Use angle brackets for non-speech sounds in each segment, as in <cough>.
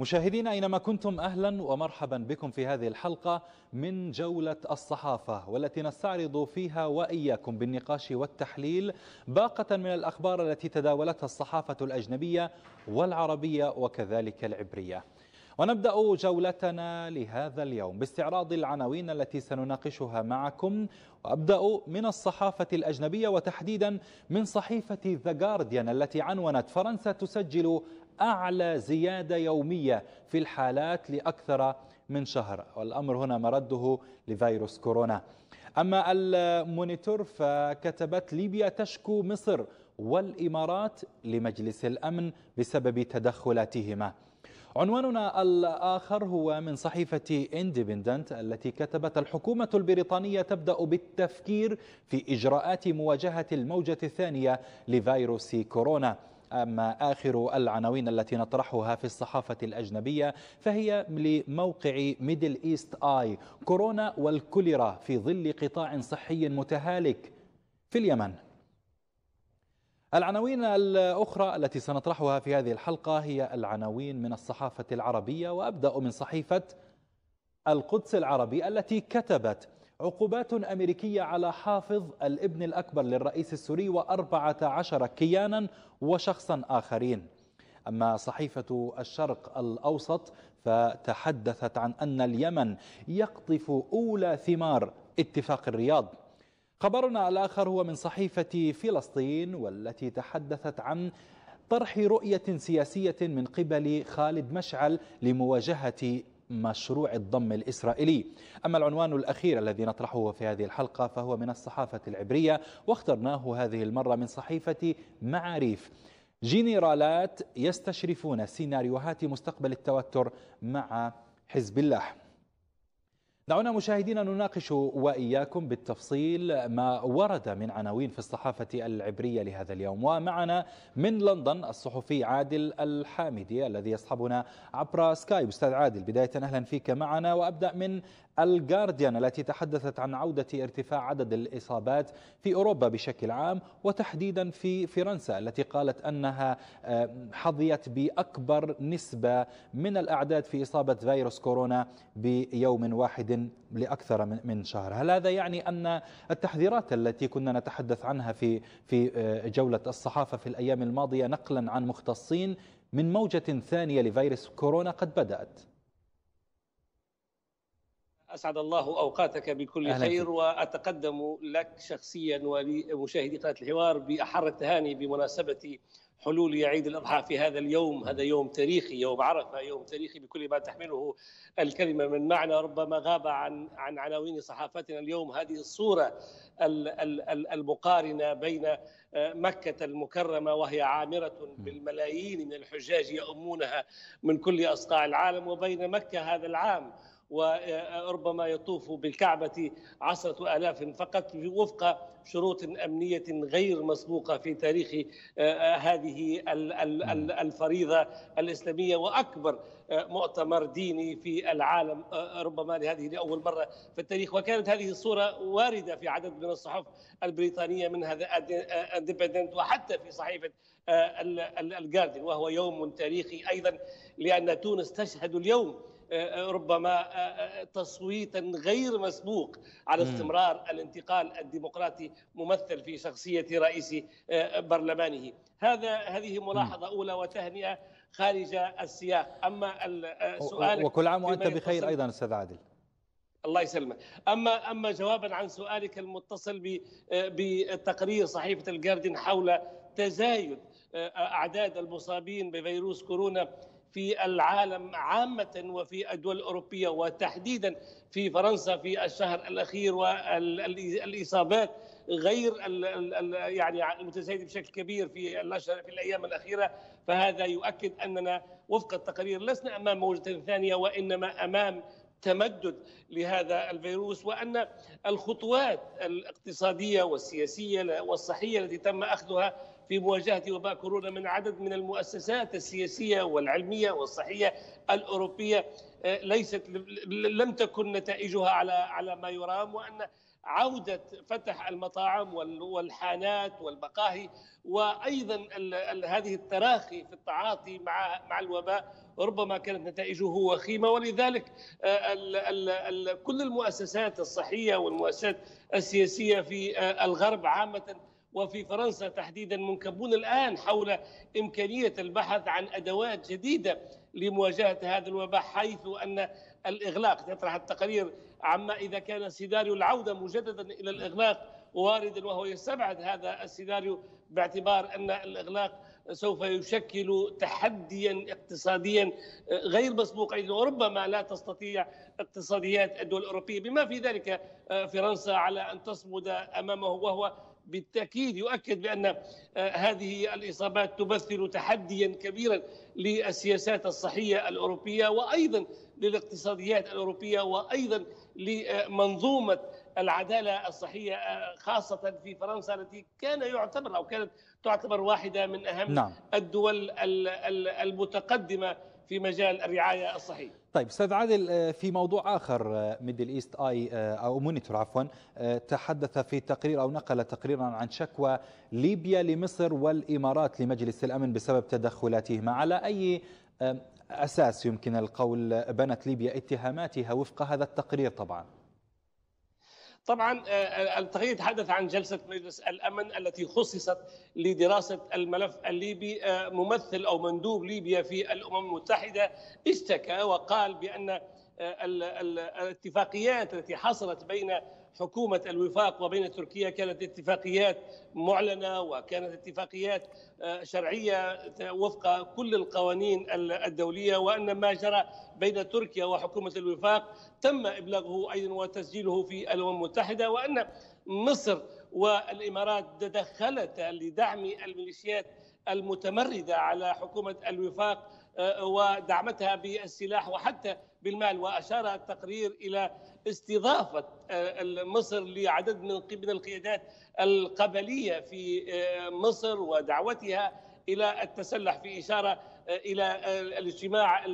مشاهدينا أينما كنتم أهلا ومرحبا بكم في هذه الحلقة من جولة الصحافة والتي نستعرض فيها وإياكم بالنقاش والتحليل باقة من الأخبار التي تداولتها الصحافة الأجنبية والعربية وكذلك العبرية ونبدأ جولتنا لهذا اليوم باستعراض العناوين التي سنناقشها معكم وأبدأ من الصحافة الأجنبية وتحديدا من صحيفة ذا جارديان التي عنونت فرنسا تسجل أعلى زيادة يومية في الحالات لأكثر من شهر والأمر هنا مرده لفيروس كورونا أما المونيتور فكتبت ليبيا تشكو مصر والإمارات لمجلس الأمن بسبب تدخلاتهما عنواننا الآخر هو من صحيفة اندبندنت التي كتبت الحكومة البريطانية تبدأ بالتفكير في إجراءات مواجهة الموجة الثانية لفيروس كورونا أما آخر العناوين التي نطرحها في الصحافة الأجنبية فهي لموقع ميدل إيست آي كورونا والكوليرا في ظل قطاع صحي متهالك في اليمن العناوين الأخرى التي سنطرحها في هذه الحلقة هي العناوين من الصحافة العربية وأبدأ من صحيفة القدس العربي التي كتبت عقوبات أمريكية على حافظ الابن الأكبر للرئيس السوري وأربعة عشر كيانا وشخصا آخرين أما صحيفة الشرق الأوسط فتحدثت عن أن اليمن يقطف أولى ثمار اتفاق الرياض خبرنا الآخر هو من صحيفة فلسطين والتي تحدثت عن طرح رؤية سياسية من قبل خالد مشعل لمواجهة مشروع الضم الإسرائيلي أما العنوان الأخير الذي نطرحه في هذه الحلقة فهو من الصحافة العبرية واخترناه هذه المرة من صحيفة معاريف جنرالات يستشرفون سيناريوهات مستقبل التوتر مع حزب الله دعونا مشاهدينا نناقش وإياكم بالتفصيل ما ورد من عناوين في الصحافة العبرية لهذا اليوم ومعنا من لندن الصحفي عادل الحامدي الذي يصحبنا عبر سكايب أستاذ عادل بداية أهلا فيك معنا وأبدأ من الجارديان التي تحدثت عن عودة ارتفاع عدد الإصابات في أوروبا بشكل عام وتحديدا في فرنسا التي قالت أنها آه، حظيت بأكبر نسبة من الأعداد في إصابة فيروس كورونا بيوم واحد لأكثر من شهر هل هذا يعني أن التحذيرات التي كنا نتحدث عنها في في آه، جولة الصحافة في الأيام الماضية نقلا عن مختصين من موجة ثانية لفيروس كورونا قد بدأت أسعد الله أوقاتك بكل خير وأتقدم لك شخصيا ولمشاهدي قناة الحوار بأحر التهاني بمناسبة حلول عيد الأضحى في هذا اليوم هذا يوم تاريخي يوم عرفة يوم تاريخي بكل ما تحمله الكلمة من معنى ربما غاب عن عن عناوين صحافتنا اليوم هذه الصورة المقارنة بين آه، مكة المكرمة وهي عامرة بالملايين من الحجاج يؤمونها من كل أصقاع العالم وبين مكة هذا العام وربما يطوف بالكعبة عشرة آلاف فقط وفق شروط أمنية غير مسبوقة في تاريخ آه، هذه الفريضة الإسلامية وأكبر آه، مؤتمر ديني في العالم آه، ربما لهذه لأول مرة في التاريخ وكانت هذه الصورة واردة في عدد من الصحف البريطانية من هذا اندبندنت وحتى في صحيفة الجاردن وهو يوم تاريخي أيضا لأن تونس تشهد اليوم ربما آه، آه، تصويتا غير مسبوق على استمرار الانتقال الديمقراطي ممثل في شخصية رئيس آه، برلمانه هذا هذه ملاحظة أولى وتهنئة خارج السياق أما السؤال وكل عام وأنت بخير أيضا أستاذ عادل الله يسلمك اما اما جوابا عن سؤالك المتصل بتقرير صحيفه الجاردن حول تزايد اعداد المصابين بفيروس كورونا في العالم عامة وفي الدول الأوروبية وتحديدا في فرنسا في الشهر الأخير والإصابات غير يعني المتزايد بشكل كبير في الاشهر في الايام الاخيره فهذا يؤكد اننا وفق التقارير لسنا امام موجه ثانيه وانما امام تمدد لهذا الفيروس وان الخطوات الاقتصاديه والسياسيه والصحيه التي تم اخذها في مواجهة وباء كورونا من عدد من المؤسسات السياسية والعلمية والصحية الأوروبية آه، ليست لم تكن نتائجها على على ما يرام وأن عودة فتح المطاعم والحانات والمقاهي وأيضا هذه التراخي في التعاطي مع مع الوباء ربما كانت نتائجه وخيمة ولذلك آه، كل المؤسسات الصحية والمؤسسات السياسية في آه، الغرب عامة وفي فرنسا تحديدا منكبون الآن حول إمكانية البحث عن أدوات جديدة لمواجهة هذا الوباء حيث أن الإغلاق تطرح التقارير عما إذا كان سيناريو العودة مجددا إلى الإغلاق واردا وهو يستبعد هذا السيناريو باعتبار أن الإغلاق سوف يشكل تحديا اقتصاديا غير مسبوق ايضا وربما لا تستطيع اقتصاديات الدول الاوروبيه بما في ذلك آه، فرنسا على ان تصمد امامه وهو بالتاكيد يؤكد بان آه، هذه الاصابات تمثل تحديا كبيرا للسياسات الصحيه الاوروبيه وايضا للاقتصاديات الاوروبيه وايضا لمنظومه العداله الصحيه آه، خاصه في فرنسا التي كان يعتبر او كانت تعتبر واحده من اهم نعم. الدول المتقدمه في مجال الرعايه الصحيه طيب استاذ عادل آه، في موضوع اخر ميدل ايست اي او مونيتور عفوا آه، تحدث في تقرير او نقل تقريرا عن شكوى ليبيا لمصر والامارات لمجلس الامن بسبب تدخلاتهما على اي اساس يمكن القول بنت ليبيا اتهاماتها وفق هذا التقرير طبعا طبعا آه، آه، التغيير حدث عن جلسه مجلس الامن التي خصصت لدراسه الملف الليبي آه، ممثل او مندوب ليبيا في الامم المتحده اشتكى وقال بان الاتفاقيات التي حصلت بين حكومه الوفاق وبين تركيا كانت اتفاقيات معلنه وكانت اتفاقيات آه، شرعيه وفق كل القوانين الدوليه وان ما جرى بين تركيا وحكومه الوفاق تم ابلاغه ايضا وتسجيله في الامم المتحده وان مصر والامارات تدخلتا لدعم الميليشيات المتمرده على حكومه الوفاق آه، ودعمتها بالسلاح وحتى بالمال واشار التقرير الى استضافه آه، مصر لعدد من قبل القيادات القبليه في آه، مصر ودعوتها الى التسلح في اشاره آه، الى الاجتماع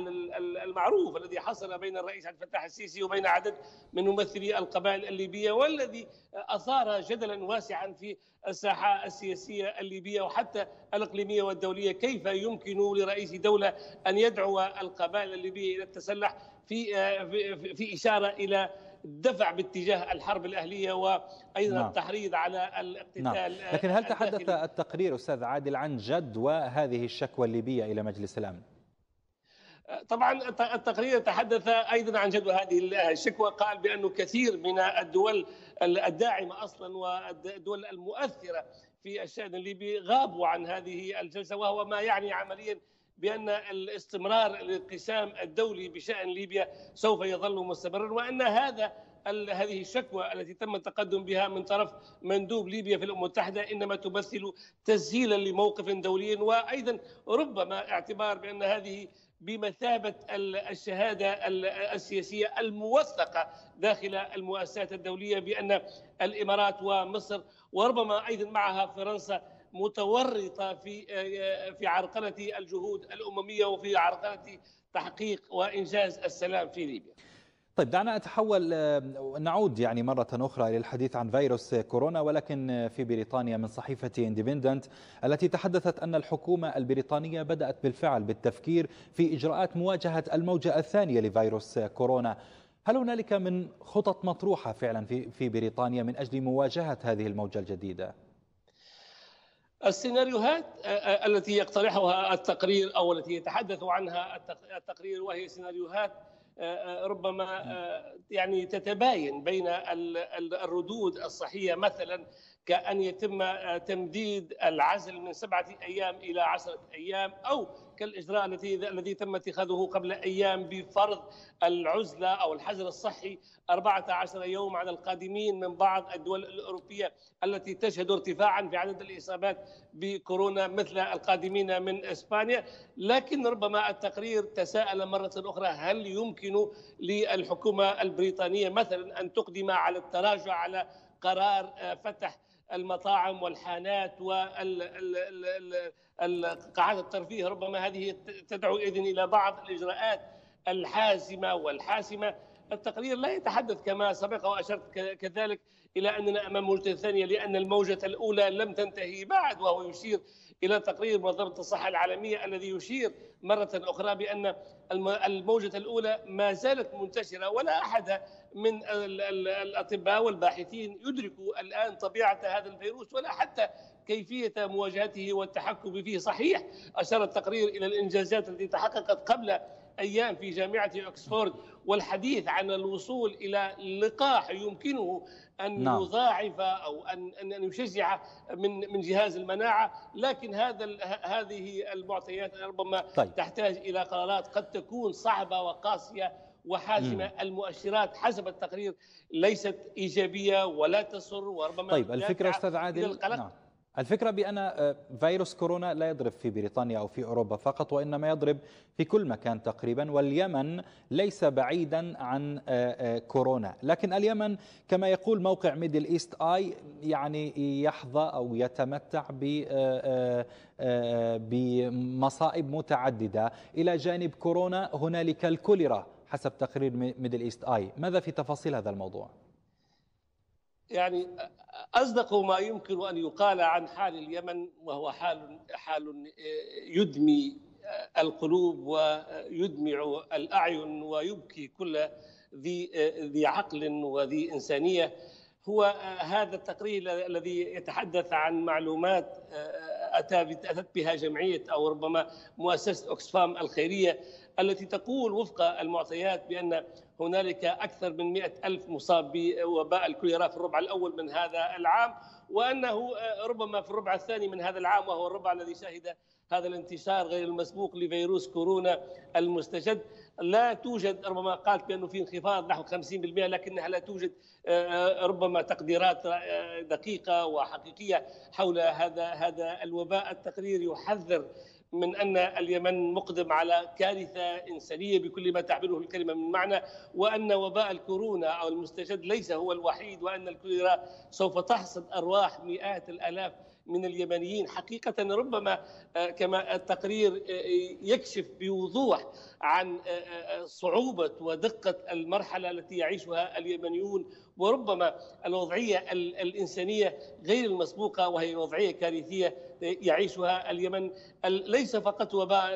المعروف الذي حصل بين الرئيس عبد الفتاح السيسي وبين عدد من ممثلي القبائل الليبيه والذي اثار جدلا واسعا في الساحه السياسيه الليبيه وحتى الاقليميه والدوليه كيف يمكن لرئيس دوله ان يدعو القبائل الليبيه الى التسلح آه، في في اشاره الى الدفع باتجاه الحرب الاهليه وايضا نعم. التحريض على نعم. الاقتتال نعم. لكن هل تحدث الداخلي. التقرير استاذ عادل عن جدوى هذه الشكوى الليبيه الى مجلس الامن؟ طبعا التقرير تحدث ايضا عن جدوى هذه الشكوى قال بانه كثير من الدول الداعمه اصلا والدول المؤثره في الشان الليبي غابوا عن هذه الجلسه وهو ما يعني عمليا بأن الاستمرار الانقسام الدولي بشأن ليبيا سوف يظل مستمرا وأن هذا هذه الشكوى التي تم التقدم بها من طرف مندوب ليبيا في الامم المتحده انما تمثل تسجيلا لموقف دولي وايضا ربما اعتبار بان هذه بمثابه الشهاده السياسيه الموثقه داخل المؤسسات الدوليه بان الامارات ومصر وربما ايضا معها فرنسا متورطه في آه، في عرقله الجهود الامميه وفي عرقله تحقيق وانجاز السلام في ليبيا. طيب دعنا أتحول آه، نعود يعني مرة أخرى للحديث عن فيروس كورونا ولكن في بريطانيا من صحيفة اندبندنت التي تحدثت أن الحكومة البريطانية بدأت بالفعل بالتفكير في إجراءات مواجهة الموجة الثانية لفيروس كورونا هل هنالك من خطط مطروحة فعلا في بريطانيا من أجل مواجهة هذه الموجة الجديدة؟ السيناريوهات آه، آه، التي يقترحها التقرير او التي يتحدث عنها التقرير وهي سيناريوهات آه، ربما يعني تتباين بين الردود الصحيه مثلا كأن يتم تمديد العزل من سبعة أيام إلى عشرة أيام أو كالإجراء الذي الذي تم اتخاذه قبل أيام بفرض العزلة أو الحجر الصحي 14 يوم على القادمين من بعض الدول الأوروبية التي تشهد ارتفاعا في عدد الإصابات بكورونا مثل القادمين من إسبانيا لكن ربما التقرير تساءل مرة أخرى هل يمكن للحكومة البريطانية مثلا أن تقدم على التراجع على قرار آه، فتح المطاعم والحانات والقاعات الترفيه ربما هذه تدعو إذن إلى بعض الإجراءات الحازمة والحاسمة التقرير لا يتحدث كما سبق وأشرت كذلك إلى أننا أمام موجة ثانية لأن الموجة الأولى لم تنتهي بعد وهو يشير إلى تقرير منظمة الصحة العالمية الذي يشير مرة أخرى بأن الموجة الأولى ما زالت منتشرة ولا أحد من الأطباء والباحثين يدركوا الآن طبيعة هذا الفيروس ولا حتى كيفية مواجهته والتحكم فيه صحيح أشار التقرير إلى الإنجازات التي تحققت قبل أيام في جامعة أكسفورد والحديث عن الوصول إلى لقاح يمكنه أن نعم. يضاعف أو أن أن يشجع من من جهاز المناعة لكن هذا هذه المعطيات ربما طيب. تحتاج إلى قرارات قد تكون صعبة وقاسية وحازمه المؤشرات حسب التقرير ليست ايجابيه ولا تسر وربما طيب الفكره استاذ عادل نعم الفكرة بأن آه، فيروس كورونا لا يضرب في بريطانيا أو في أوروبا فقط وإنما يضرب في كل مكان تقريبا واليمن ليس بعيدا عن آه، آه، كورونا لكن اليمن كما يقول موقع ميدل إيست آي يعني يحظى أو يتمتع بمصائب متعددة إلى جانب كورونا هنالك الكوليرا حسب تقرير ميدل إيست آي ماذا في تفاصيل هذا الموضوع؟ يعني اصدق ما يمكن ان يقال عن حال اليمن وهو حال حال يدمي القلوب ويدمع الاعين ويبكي كل ذي ذي عقل وذي انسانيه هو هذا التقرير الذي يتحدث عن معلومات اتت بها جمعيه او ربما مؤسسه اوكسفام الخيريه التي تقول وفق المعطيات بأن هنالك أكثر من 100 ألف مصاب بوباء الكوليرا في الربع الأول من هذا العام وأنه آه، ربما في الربع الثاني من هذا العام وهو الربع الذي شهد هذا الانتشار غير المسبوق لفيروس كورونا المستجد لا توجد ربما قالت بانه في انخفاض نحو 50% لكنها لا توجد آه، آه، ربما تقديرات دقيقه وحقيقيه حول هذا هذا الوباء التقرير يحذر من ان اليمن مقدم على كارثه انسانيه بكل ما تعبره الكلمه من معنى وان وباء الكورونا او المستجد ليس هو الوحيد وان الكوليرا سوف تحصد ارواح مئات الالاف من اليمنيين حقيقة ربما آه، كما التقرير آه، يكشف بوضوح عن آه، صعوبة ودقة المرحلة التي يعيشها اليمنيون وربما الوضعية الإنسانية غير المسبوقة وهي وضعية كارثية يعيشها اليمن ليس فقط وباء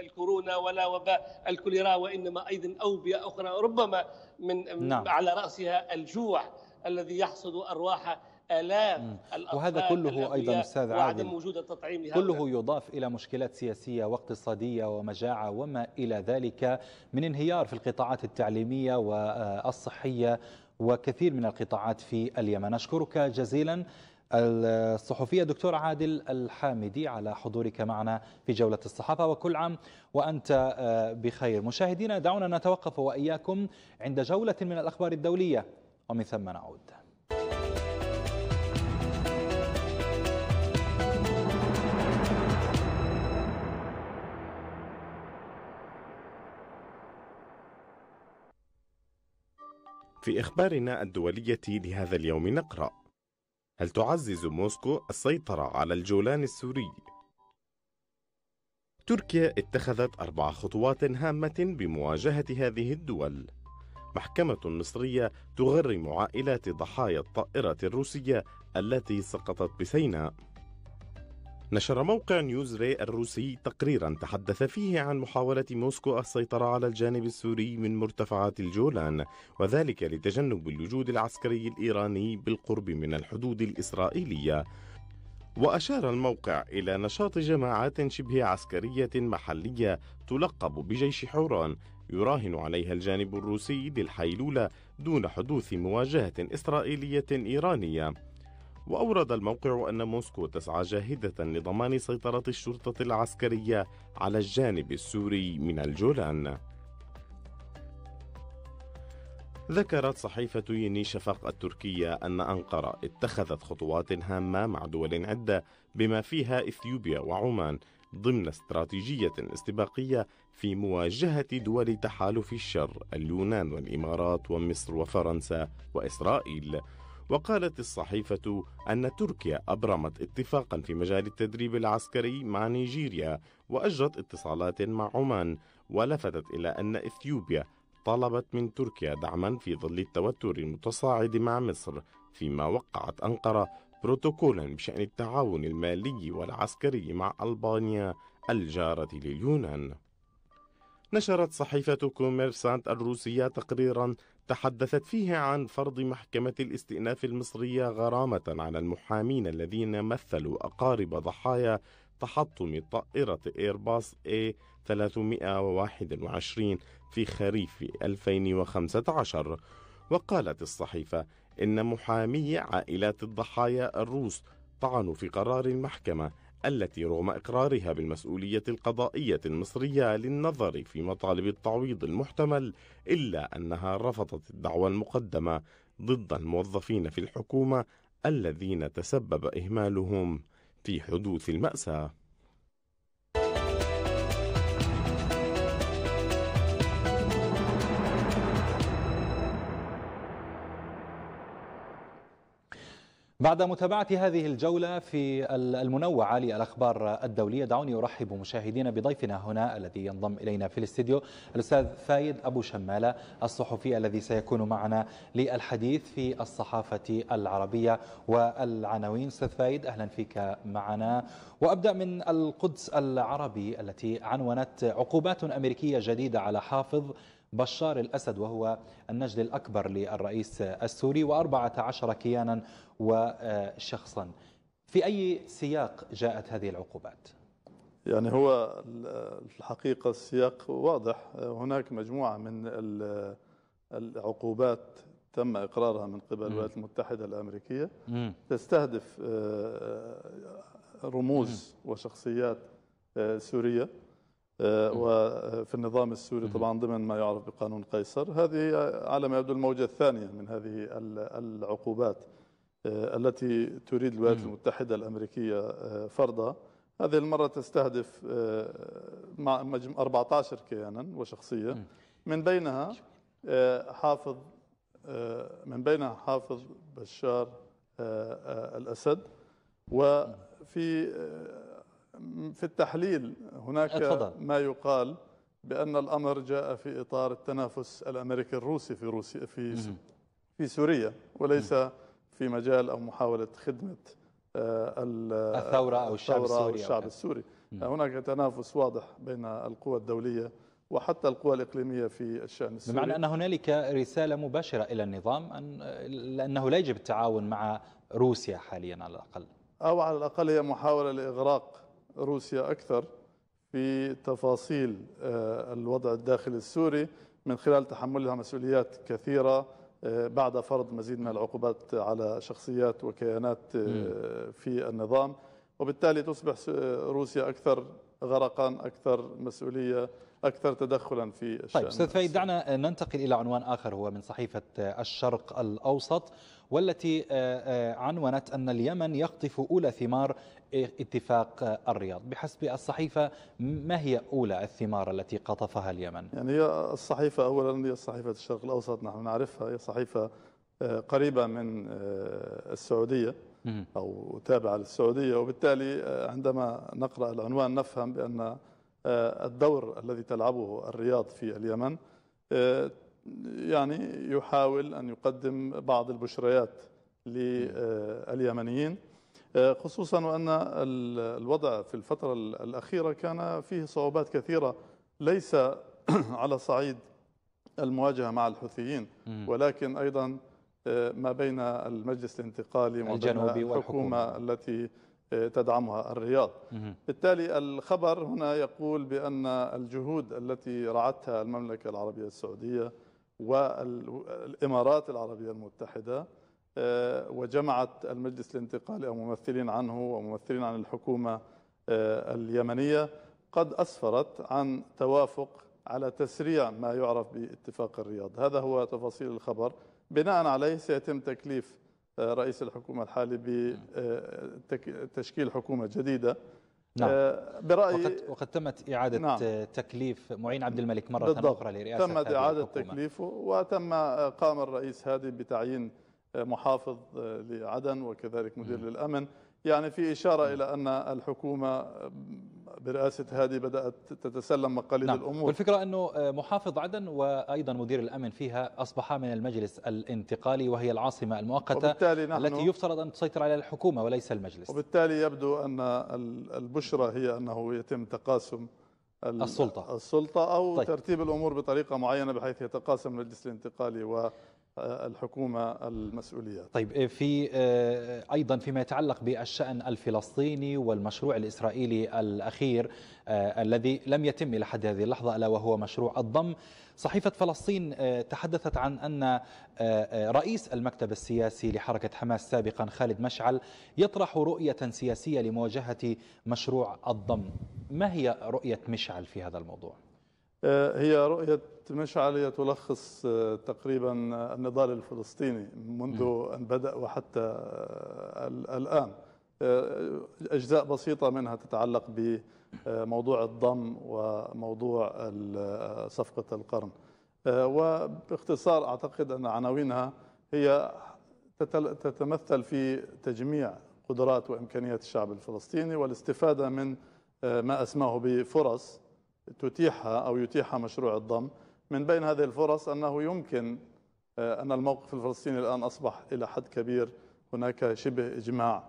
الكورونا ولا وباء الكوليرا وانما ايضا اوبئه اخرى ربما من نعم. على راسها الجوع الذي يحصد ارواح الاف وهذا كله ايضا استاذ عادل وجود التطعيم كله يضاف الى مشكلات سياسيه واقتصاديه ومجاعه وما الى ذلك من انهيار في القطاعات التعليميه والصحيه وكثير من القطاعات في اليمن أشكرك جزيلا الصحفية دكتور عادل الحامدي على حضورك معنا في جولة الصحافة وكل عام وأنت آه، بخير مشاهدينا دعونا نتوقف وإياكم عند جولة من الأخبار الدولية ومن ثم نعود في إخبارنا الدولية لهذا اليوم نقرأ هل تعزز موسكو السيطرة على الجولان السوري؟ تركيا اتخذت أربع خطوات هامة بمواجهة هذه الدول. محكمة مصرية تغرم عائلات ضحايا الطائرة الروسية التي سقطت بسيناء. نشر موقع نيوزري الروسي تقريرا تحدث فيه عن محاولة موسكو السيطرة على الجانب السوري من مرتفعات الجولان وذلك لتجنب الوجود العسكري الإيراني بالقرب من الحدود الإسرائيلية وأشار الموقع إلى نشاط جماعات شبه عسكرية محلية تلقب بجيش حوران يراهن عليها الجانب الروسي للحيلولة دون حدوث مواجهة إسرائيلية إيرانية وأورد الموقع أن موسكو تسعى جاهدة لضمان سيطرة الشرطة العسكرية على الجانب السوري من الجولان ذكرت صحيفة يني شفق التركية أن أنقرة اتخذت خطوات هامة مع دول عدة بما فيها إثيوبيا وعمان ضمن استراتيجية استباقية في مواجهة دول تحالف الشر اليونان والإمارات ومصر وفرنسا وإسرائيل وقالت الصحيفة أن تركيا أبرمت اتفاقا في مجال التدريب العسكري مع نيجيريا وأجرت اتصالات مع عمان ولفتت إلى أن إثيوبيا طلبت من تركيا دعما في ظل التوتر المتصاعد مع مصر فيما وقعت أنقرة بروتوكولا بشأن التعاون المالي والعسكري مع ألبانيا الجارة لليونان نشرت صحيفة كوميرسانت الروسية تقريرا تحدثت فيه عن فرض محكمة الاستئناف المصرية غرامة على المحامين الذين مثلوا أقارب ضحايا تحطم طائرة إيرباص A321 في خريف 2015 وقالت الصحيفة إن محامي عائلات الضحايا الروس طعنوا في قرار المحكمة التي رغم إقرارها بالمسؤولية القضائية المصرية للنظر في مطالب التعويض المحتمل إلا أنها رفضت الدعوى المقدمة ضد الموظفين في الحكومة الذين تسبب إهمالهم في حدوث المأساة بعد متابعة هذه الجولة في المنوعة للأخبار الدولية دعوني أرحب مشاهدينا بضيفنا هنا الذي ينضم إلينا في الاستديو الأستاذ فايد أبو شمالة الصحفي الذي سيكون معنا للحديث في الصحافة العربية والعناوين أستاذ فايد أهلا فيك معنا وأبدأ من القدس العربي التي عنونت عقوبات أمريكية جديدة على حافظ بشار الأسد وهو النجل الأكبر للرئيس السوري و14 كيانا وشخصا في أي سياق جاءت هذه العقوبات؟ يعني هو الحقيقة السياق واضح هناك مجموعة من العقوبات تم إقرارها من قبل الولايات المتحدة الأمريكية تستهدف آه، رموز وشخصيات آه، سورية آه، وفي النظام السوري طبعا ضمن ما يعرف بقانون قيصر هذه على ما يبدو الموجة الثانية من هذه العقوبات آه، التي تريد الولايات المتحدة الأمريكية آه، فرضها هذه المرة تستهدف آه، مع 14 كيانا وشخصية من بينها حافظ من بينها حافظ بشار الأسد وفي في التحليل هناك ما يقال بأن الأمر جاء في إطار التنافس الأمريكي الروسي في روسيا في في سوريا وليس في مجال أو محاولة خدمة آه، آه، الثورة أو الشعب الثورة السوري, الشعب السوري. آه، هناك تنافس واضح بين القوى الدولية وحتى القوى الإقليمية في الشأن السوري بمعنى أن هنالك رسالة مباشرة إلى النظام أن لأنه لا يجب التعاون مع روسيا حاليا على الأقل أو على الأقل هي محاولة لإغراق روسيا أكثر في تفاصيل الوضع الداخلي السوري من خلال تحملها مسؤوليات كثيرة بعد فرض مزيد من العقوبات على شخصيات وكيانات آه، في النظام وبالتالي تصبح روسيا أكثر غرقا أكثر مسؤولية أكثر تدخلا في الشأن طيب أستاذ فايد دعنا ننتقل إلى عنوان آخر هو من صحيفة آه، الشرق الأوسط والتي آه، عنونت أن اليمن يقطف أولى ثمار اتفاق الرياض بحسب الصحيفة ما هي أولى الثمار التي قطفها اليمن؟ يعني هي الصحيفة أولا هي صحيفة الشرق الأوسط نحن نعرفها هي صحيفة آه، قريبة من آه، السعودية أو تابعة للسعودية وبالتالي آه، عندما نقرأ العنوان نفهم بأن الدور الذي تلعبه الرياض في اليمن يعني يحاول أن يقدم بعض البشريات لليمنيين آه، خصوصا وأن الوضع في الفترة الأخيرة كان فيه صعوبات كثيرة ليس <clears throat> على صعيد المواجهة مع الحوثيين ولكن أيضا آه، ما بين المجلس الانتقالي وما بين الحكومة التي آه، تدعمها الرياض بالتالي الخبر هنا يقول بأن الجهود التي رعتها المملكة العربية السعودية والإمارات العربية المتحدة آه، وجمعت المجلس الانتقالي أو ممثلين عنه وممثلين عن الحكومة آه، اليمنية قد أسفرت عن توافق على تسريع ما يعرف باتفاق الرياض هذا هو تفاصيل الخبر بناء عليه سيتم تكليف آه، رئيس الحكومة الحالي بتشكيل نعم. حكومة جديدة نعم. برأيي وقد, وقد تمت إعادة نعم. تكليف معين عبد الملك مرة بالضبط. أخرى لرئاسة تمت إعادة تكليفه وتم قام الرئيس هادي بتعيين محافظ آه، لعدن وكذلك مدير للأمن يعني في إشارة إلى أن الحكومة آه، برئاسة هذه بدأت تتسلم مقاليد نعم. الأمور والفكرة أنه آه، محافظ عدن وأيضا مدير الأمن فيها أصبحا من المجلس الانتقالي وهي العاصمة المؤقتة وبالتالي نحن التي يفترض أن تسيطر على الحكومة وليس المجلس وبالتالي يبدو أن البشرة هي أنه يتم تقاسم السلطة السلطة أو طيب. ترتيب الأمور بطريقة معينة بحيث يتقاسم المجلس الانتقالي و. الحكومة المسؤوليات طيب إيه، في آه، أيضا فيما يتعلق بالشأن الفلسطيني والمشروع الإسرائيلي الأخير آه، الذي لم يتم إلى حد هذه اللحظة ألا وهو مشروع الضم صحيفة فلسطين آه، تحدثت عن أن رئيس المكتب السياسي لحركة حماس سابقا خالد مشعل يطرح رؤية سياسية لمواجهة مشروع الضم ما هي رؤية مشعل في هذا الموضوع؟ آه، هي رؤية مشعل هي تلخص آه، تقريبا النضال الفلسطيني منذ أن بدأ وحتى آه، الآن أجزاء بسيطة منها تتعلق بموضوع الضم وموضوع صفقة القرن وباختصار أعتقد أن عناوينها هي تتمثل في تجميع قدرات وإمكانيات الشعب الفلسطيني والاستفادة من ما أسماه بفرص تتيحها أو يتيحها مشروع الضم من بين هذه الفرص أنه يمكن آه، أن الموقف الفلسطيني الآن أصبح إلى حد كبير هناك شبه إجماع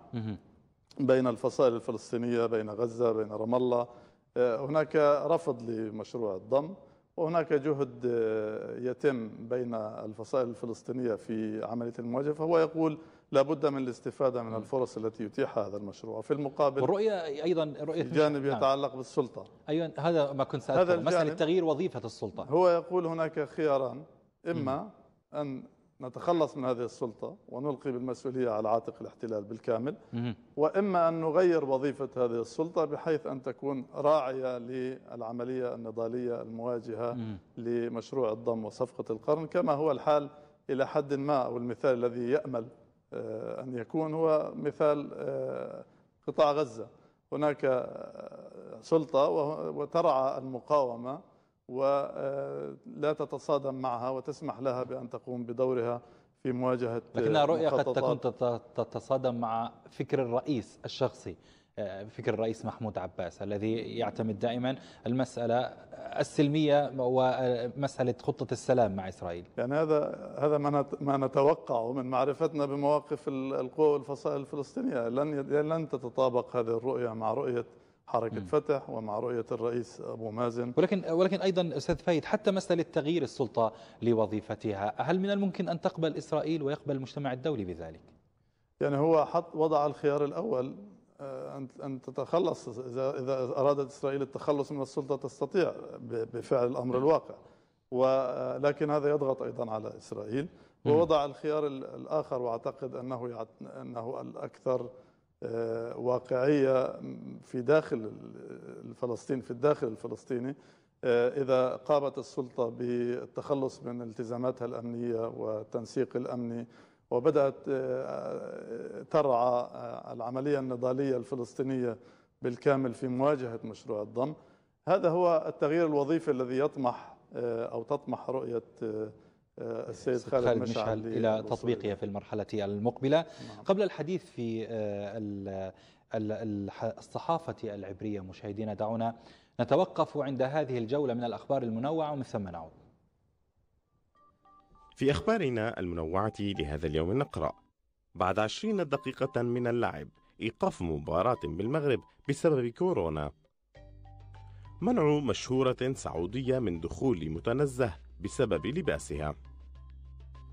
بين الفصائل الفلسطينية بين غزة بين رام الله آه، هناك رفض لمشروع الضم وهناك جهد آه، يتم بين الفصائل الفلسطينية في عملية المواجهة فهو يقول لابد من الاستفادة من الفرص التي يتيحها هذا المشروع في المقابل والرؤية أيضا رؤية جانب نعم. يتعلق نعم. بالسلطة أيضا هذا ما كنت سأذكر مسألة تغيير وظيفة السلطة هو يقول هناك خياران إما م. أن نتخلص من هذه السلطة ونلقي بالمسؤولية على عاتق الاحتلال بالكامل م. وإما أن نغير وظيفة هذه السلطة بحيث أن تكون راعية للعملية النضالية المواجهة م. لمشروع الضم وصفقة القرن كما هو الحال إلى حد ما والمثال الذي يأمل آه، أن يكون هو مثال آه، قطاع غزة هناك آه، سلطة وترعى المقاومة ولا تتصادم معها وتسمح لها بأن تقوم بدورها في مواجهة لكنها رؤية قد تكون تتصادم مع فكر الرئيس الشخصي فكر الرئيس محمود عباس الذي يعتمد دائما المسألة السلمية ومسألة خطة السلام مع إسرائيل يعني هذا هذا ما نتوقع نتوقعه من معرفتنا بمواقف القوى والفصائل الفلسطينية لن لن تتطابق هذه الرؤية مع رؤية حركة م. فتح ومع رؤية الرئيس أبو مازن ولكن ولكن أيضا أستاذ فايد حتى مسألة تغيير السلطة لوظيفتها هل من الممكن أن تقبل إسرائيل ويقبل المجتمع الدولي بذلك؟ يعني هو حط وضع الخيار الأول آه، أن تتخلص إذا أرادت إسرائيل التخلص من السلطة تستطيع بفعل الأمر الواقع ولكن آه، هذا يضغط أيضا على إسرائيل ووضع الخيار الآخر وأعتقد أنه أنه الأكثر آه، واقعية في داخل الفلسطين في الداخل الفلسطيني إذا قامت السلطة بالتخلص من التزاماتها الأمنية والتنسيق الأمني وبدأت آه، آه، ترعى آه، العملية النضالية الفلسطينية بالكامل في مواجهة مشروع الضم هذا هو التغيير الوظيفي الذي يطمح أو تطمح رؤية السيد خالد, خالد مشعل, إلى تطبيقها في المرحلة المقبلة نعم. قبل الحديث في الصحافة العبرية مشاهدينا دعونا نتوقف عند هذه الجولة من الأخبار المنوعة ومن ثم نعود في أخبارنا المنوعة لهذا اليوم نقرأ بعد عشرين دقيقة من اللعب إيقاف مباراة بالمغرب بسبب كورونا منع مشهورة سعودية من دخول متنزه بسبب لباسها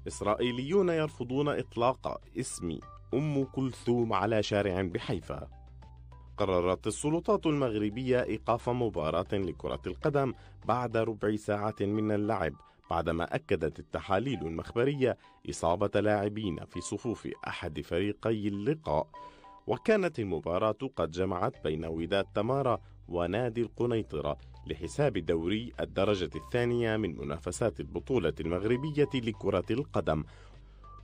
إسرائيليون يرفضون إطلاق اسم أم كلثوم على شارع بحيفا قررت السلطات المغربية إيقاف مباراة لكرة القدم بعد ربع ساعة من اللعب بعدما أكدت التحاليل المخبرية إصابة لاعبين في صفوف أحد فريقي اللقاء وكانت المباراة قد جمعت بين وداد تمارا ونادي القنيطرة لحساب دوري الدرجة الثانية من منافسات البطولة المغربية لكرة القدم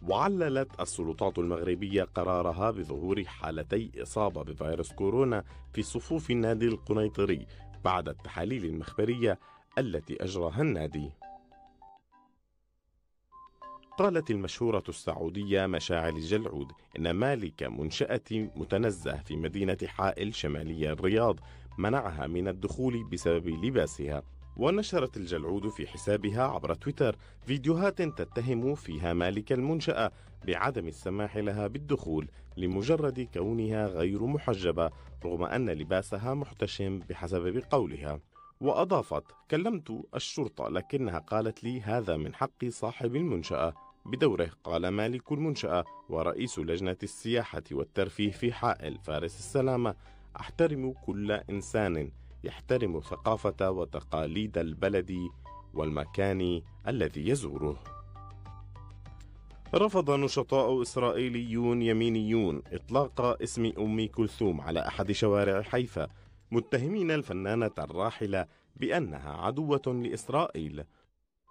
وعللت السلطات المغربية قرارها بظهور حالتي إصابة بفيروس كورونا في صفوف النادي القنيطري بعد التحاليل المخبرية التي أجراها النادي قالت المشهورة السعودية مشاعل جلعود إن مالك منشأة متنزه في مدينة حائل شمالية الرياض منعها من الدخول بسبب لباسها ونشرت الجلعود في حسابها عبر تويتر فيديوهات تتهم فيها مالك المنشأة بعدم السماح لها بالدخول لمجرد كونها غير محجبة رغم أن لباسها محتشم بحسب قولها وأضافت كلمت الشرطة لكنها قالت لي هذا من حق صاحب المنشأة بدوره قال مالك المنشأة ورئيس لجنة السياحة والترفيه في حائل فارس السلامة أحترم كل إنسان يحترم ثقافة وتقاليد البلد والمكان الذي يزوره. رفض نشطاء إسرائيليون يمينيون إطلاق اسم أم كلثوم على أحد شوارع حيفا متهمين الفنانة الراحلة بأنها عدوة لإسرائيل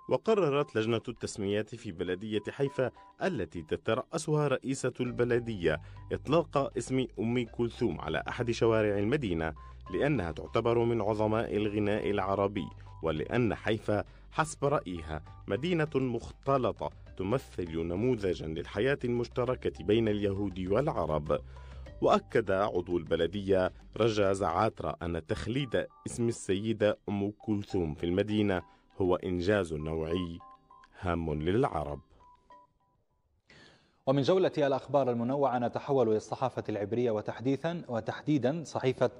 وقررت لجنة التسميات في بلدية حيفا التي تترأسها رئيسة البلدية إطلاق اسم أم كلثوم على أحد شوارع المدينة لأنها تعتبر من عظماء الغناء العربي ولأن حيفا حسب رأيها مدينة مختلطة تمثل نموذجا للحياة المشتركة بين اليهود والعرب وأكد عضو البلدية رجا زعاترة أن تخليد اسم السيدة أم كلثوم في المدينة هو إنجاز نوعي هام للعرب ومن جولة الأخبار المنوعة نتحول إلى الصحافة العبرية وتحديثا وتحديدا صحيفة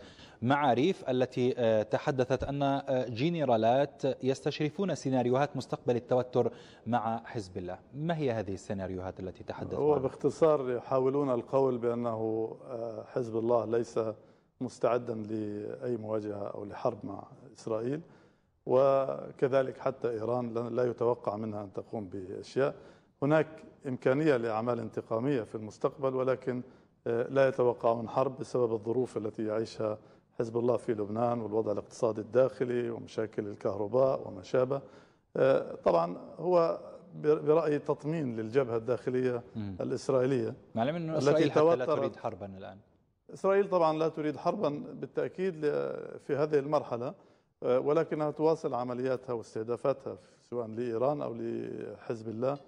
معاريف التي آه، تحدثت أن آه، جنرالات يستشرفون سيناريوهات مستقبل التوتر مع حزب الله ما هي هذه السيناريوهات التي تحدث هو باختصار يحاولون القول بأنه آه، حزب الله ليس مستعدا لأي مواجهة أو لحرب مع إسرائيل وكذلك حتى إيران لا يتوقع منها أن تقوم بأشياء هناك إمكانية لأعمال انتقامية في المستقبل ولكن آه، لا يتوقعون حرب بسبب الظروف التي يعيشها حزب الله في لبنان والوضع الاقتصادي الداخلي ومشاكل الكهرباء وما شابه آه، طبعا هو برأيي تطمين للجبهة الداخلية مم. الإسرائيلية مع العلم أن إسرائيل حتى لا تريد حربا الآن إسرائيل طبعا لا تريد حربا بالتأكيد في هذه المرحلة آه، ولكنها تواصل عملياتها واستهدافاتها سواء لإيران أو لحزب الله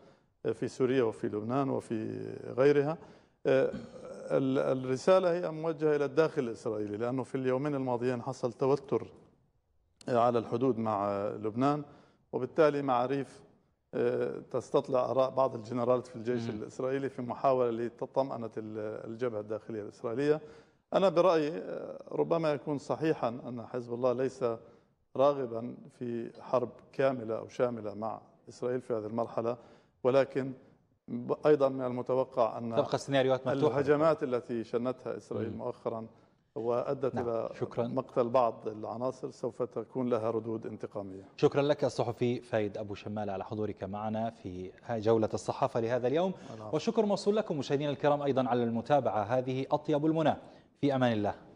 آه، في سوريا وفي لبنان وفي غيرها آه، الرسالة هي موجهة إلى الداخل الإسرائيلي لأنه في اليومين الماضيين حصل توتر على الحدود مع لبنان وبالتالي معاريف تستطلع آراء بعض الجنرالات في الجيش الإسرائيلي في محاولة لطمأنة الجبهة الداخلية الإسرائيلية أنا برأيي ربما يكون صحيحا أن حزب الله ليس راغبا في حرب كاملة أو شاملة مع إسرائيل في هذه المرحلة ولكن أيضا من المتوقع أن تبقى السيناريوهات مفتوحة الهجمات التي شنتها إسرائيل مم. مؤخرا وأدت نعم. إلى شكرا. مقتل بعض العناصر سوف تكون لها ردود انتقامية شكرا لك الصحفي فايد أبو شمال على حضورك معنا في جولة الصحافة لهذا اليوم نعم. وشكر موصول لكم مشاهدينا الكرام أيضا على المتابعة هذه أطيب المنى في أمان الله